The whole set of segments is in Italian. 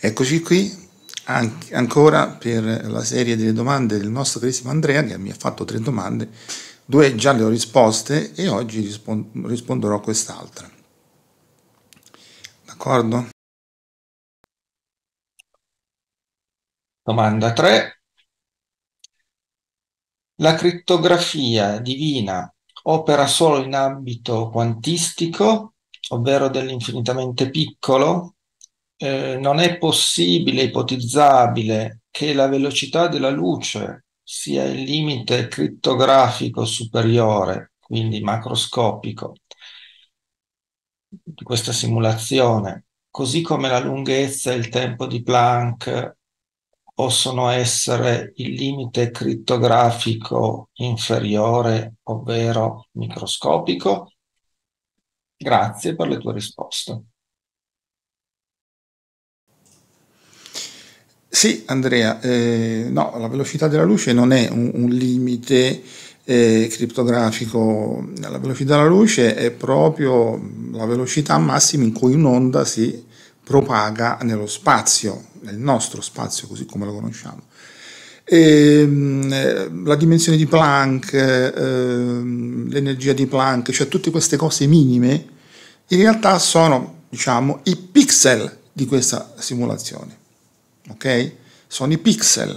Eccoci qui An- ancora per la serie delle domande del nostro carissimo Andrea che mi ha fatto tre domande, due già le ho risposte e oggi rispond- risponderò a quest'altra. D'accordo? Domanda 3. La crittografia divina opera solo in ambito quantistico, ovvero dell'infinitamente piccolo, eh, non è possibile, ipotizzabile, che la velocità della luce sia il limite crittografico superiore, quindi macroscopico, di questa simulazione, così come la lunghezza e il tempo di Planck possono essere il limite crittografico inferiore, ovvero microscopico? Grazie per le tue risposte. Sì, Andrea, eh, no, la velocità della luce non è un, un limite eh, criptografico. La velocità della luce è proprio la velocità massima in cui un'onda si propaga nello spazio, nel nostro spazio così come lo conosciamo. E, ehm, eh, la dimensione di Planck, eh, l'energia di Planck, cioè tutte queste cose minime, in realtà sono diciamo, i pixel di questa simulazione ok? Sono i pixel.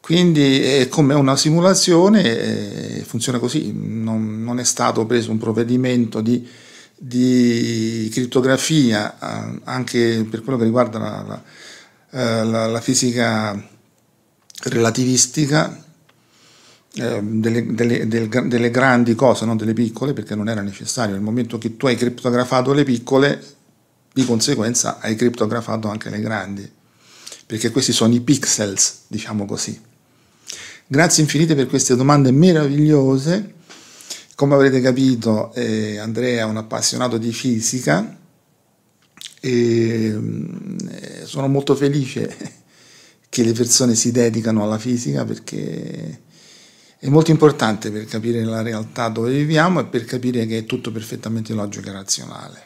Quindi è come una simulazione, eh, funziona così, non, non è stato preso un provvedimento di, di criptografia eh, anche per quello che riguarda la, la, eh, la, la fisica relativistica eh, delle, delle, delle, grandi cose, non delle piccole, perché non era necessario. Nel momento che tu hai criptografato le piccole, di conseguenza hai criptografato anche le grandi perché questi sono i pixels, diciamo così. Grazie infinite per queste domande meravigliose. Come avrete capito, eh, Andrea è un appassionato di fisica e mm, sono molto felice che le persone si dedicano alla fisica perché è molto importante per capire la realtà dove viviamo e per capire che è tutto perfettamente logico e razionale.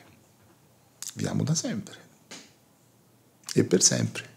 Viviamo da sempre e per sempre.